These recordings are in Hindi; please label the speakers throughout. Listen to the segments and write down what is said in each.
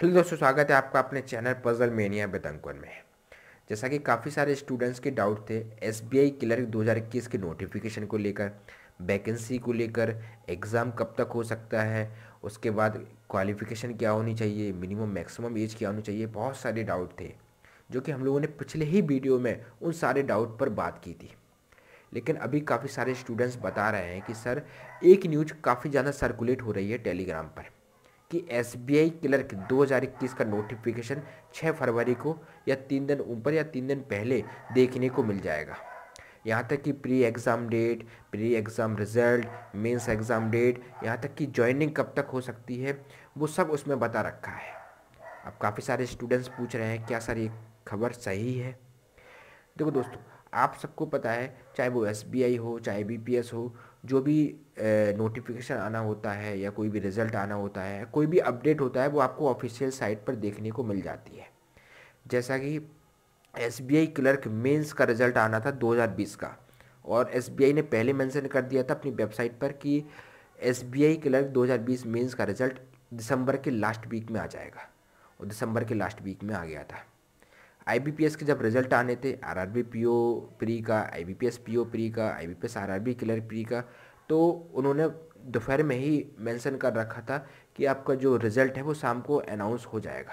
Speaker 1: हेलो दोस्तों स्वागत है आपका अपने चैनल पजल मेनिया बेतंकवन में जैसा कि काफ़ी सारे स्टूडेंट्स के डाउट थे एस बी आई क्लर्क दो हज़ार इक्कीस के नोटिफिकेशन को लेकर वैकेंसी को लेकर एग्ज़ाम कब तक हो सकता है उसके बाद क्वालिफिकेशन क्या होनी चाहिए मिनिमम मैक्सिमम एज क्या होनी चाहिए बहुत सारे डाउट थे जो कि हम लोगों ने पिछले ही वीडियो में उन सारे डाउट पर बात की थी लेकिन अभी काफ़ी सारे स्टूडेंट्स बता रहे हैं कि सर एक न्यूज काफ़ी ज़्यादा सर्कुलेट हो रही है टेलीग्राम पर कि एस क्लर्क 2021 का नोटिफिकेशन 6 फरवरी को या तीन दिन ऊपर या तीन दिन पहले देखने को मिल जाएगा यहाँ तक कि pre exam date pre exam result mains exam date यहाँ तक कि ज्वाइनिंग कब तक हो सकती है वो सब उसमें बता रखा है अब काफ़ी सारे स्टूडेंट्स पूछ रहे हैं क्या सर ये खबर सही है देखो दोस्तों आप सबको पता है चाहे वो एस हो चाहे बी हो जो भी नोटिफिकेशन आना होता है या कोई भी रिज़ल्ट आना होता है कोई भी अपडेट होता है वो आपको ऑफिशियल साइट पर देखने को मिल जाती है जैसा कि एस क्लर्क मेंस का रिज़ल्ट आना था 2020 का और एस ने पहले मेंशन कर दिया था अपनी वेबसाइट पर कि एस क्लर्क 2020 मेन्स का रिज़ल्ट दिसंबर के लास्ट वीक में आ जाएगा और दिसंबर के लास्ट वीक में आ गया था आईबीपीएस के जब रिजल्ट आने थे आरआरबी पीओ प्री का आईबीपीएस पीओ प्री का आईबीपीएस आरआरबी क्लर्क प्री का तो उन्होंने दोपहर में ही मेंशन कर रखा था कि आपका जो रिज़ल्ट है वो शाम को अनाउंस हो जाएगा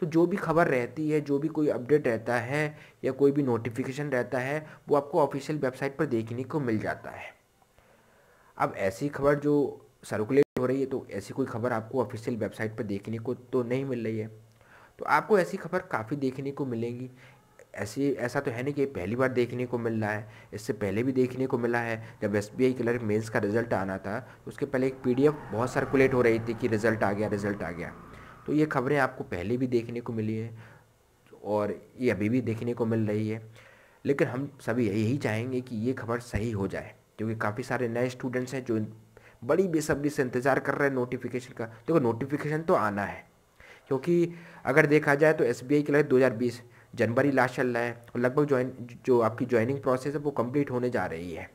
Speaker 1: तो जो भी खबर रहती है जो भी कोई अपडेट रहता है या कोई भी नोटिफिकेशन रहता है वो आपको ऑफिशियल वेबसाइट पर देखने को मिल जाता है अब ऐसी खबर जो सर्कुलेट हो रही है तो ऐसी कोई खबर आपको ऑफिशियल वेबसाइट पर देखने को तो नहीं मिल रही है तो आपको ऐसी खबर काफ़ी देखने को मिलेंगी ऐसी ऐसा तो है नहीं कि पहली बार देखने को मिल रहा है इससे पहले भी देखने को मिला है जब S B I clerk mains का रिजल्ट आना था तो उसके पहले एक पी डी एफ बहुत सर्कुलेट हो रही थी कि रिज़ल्ट आ गया रिज़ल्ट आ गया तो ये खबरें आपको पहले भी देखने को मिली है और ये अभी भी देखने को मिल रही है लेकिन हम सभी यही चाहेंगे कि ये खबर सही हो जाए क्योंकि काफ़ी सारे नए स्टूडेंट्स हैं जो बड़ी बेसब्री से इंतज़ार कर रहे हैं नोटिफिकेशन का देखो नोटिफिकेशन तो आना है क्योंकि अगर देखा जाए तो एस बी आई के लिए दो हज़ार बीस जनवरी लास्ट चल रहा है और लगभग ज्वाइन जो आपकी ज्वाइनिंग प्रोसेस है वो कंप्लीट होने जा रही है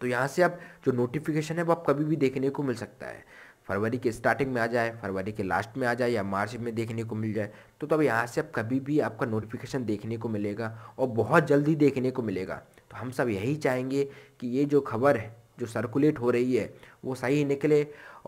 Speaker 1: तो यहाँ से आप जो नोटिफिकेशन है वो आप कभी भी देखने को मिल सकता है फरवरी के स्टार्टिंग में आ जाए फरवरी के लास्ट में आ जाए या मार्च में देखने को मिल जाए तो तब यहाँ से आप कभी भी आपका नोटिफिकेशन देखने को मिलेगा और बहुत जल्दी देखने को मिलेगा तो हम सब यही चाहेंगे कि ये जो खबर है जो सर्कुलेट हो रही है वो सही निकले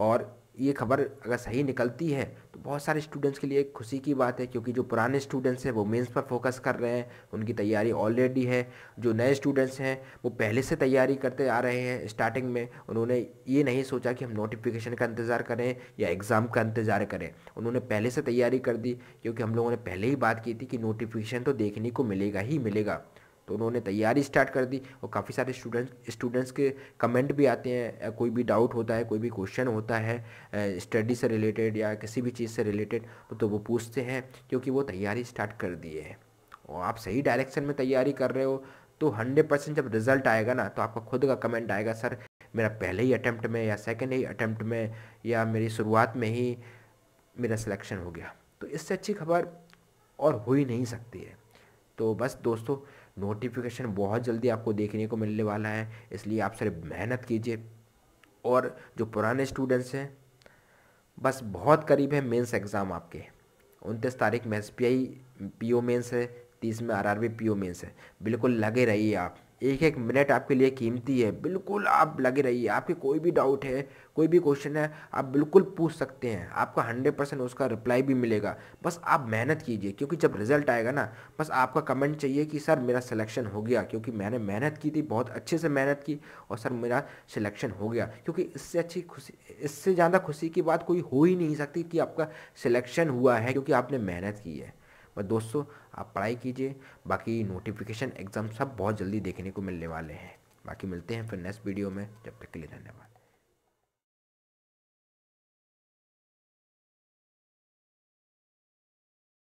Speaker 1: और ये खबर अगर सही निकलती है तो बहुत सारे स्टूडेंट्स के लिए एक खुशी की बात है क्योंकि जो पुराने स्टूडेंट्स हैं वो मेंस पर फोकस कर रहे हैं उनकी तैयारी ऑलरेडी है जो नए स्टूडेंट्स हैं वो पहले से तैयारी करते आ रहे हैं स्टार्टिंग में उन्होंने ये नहीं सोचा कि हम नोटिफिकेशन का इंतज़ार करें या एग्ज़ाम का इंतज़ार करें उन्होंने पहले से तैयारी कर दी क्योंकि हम लोगों ने पहले ही बात की थी कि नोटिफिकेशन तो देखने को मिलेगा ही मिलेगा तो उन्होंने तैयारी स्टार्ट कर दी और काफ़ी सारे स्टूडेंट्स स्टूडेंट्स के कमेंट भी आते हैं कोई भी डाउट होता है कोई भी क्वेश्चन होता है स्टडी से रिलेटेड या किसी भी चीज़ से रिलेटेड तो वो पूछते हैं क्योंकि वो तैयारी स्टार्ट कर दिए है और आप सही डायरेक्शन में तैयारी कर रहे हो तो हंड्रेड परसेंट जब रिजल्ट आएगा ना तो आपका खुद का कमेंट आएगा सर मेरा पहले ही अटैम्प्ट में या सेकेंड ही अटैम्प्ट में या मेरी शुरुआत में ही मेरा सिलेक्शन हो गया तो इससे अच्छी खबर और हो ही नहीं सकती है तो बस दोस्तों नोटिफिकेशन बहुत जल्दी आपको देखने को मिलने वाला है इसलिए आप सिर्फ मेहनत कीजिए और जो पुराने स्टूडेंट्स हैं बस बहुत करीब है मेंस एग्ज़ाम आपके उनतीस तारीख में S P I P O mains है तीस में R R B P O mains है बिल्कुल लगे रहिए आप एक एक मिनट आपके लिए कीमती है बिल्कुल आप लगे रहिए आपके कोई भी डाउट है कोई भी क्वेश्चन है आप बिल्कुल पूछ सकते हैं आपका हंड्रेड परसेंट उसका रिप्लाई भी मिलेगा बस आप मेहनत कीजिए क्योंकि जब रिजल्ट आएगा ना बस आपका कमेंट चाहिए कि सर मेरा सिलेक्शन हो गया क्योंकि मैंने मेहनत की थी बहुत अच्छे से मेहनत की और सर मेरा सिलेक्शन हो गया क्योंकि इससे अच्छी खुशी इससे ज़्यादा खुशी की बात कोई हो ही नहीं सकती कि आपका सिलेक्शन हुआ है क्योंकि आपने मेहनत की है पर दोस्तों आप पढ़ाई कीजिए बाकी नोटिफिकेशन एग्ज़ाम सब बहुत जल्दी देखने को मिलने वाले हैं बाकी मिलते हैं फिर नेक्स्ट वीडियो में जब तक के लिए धन्यवाद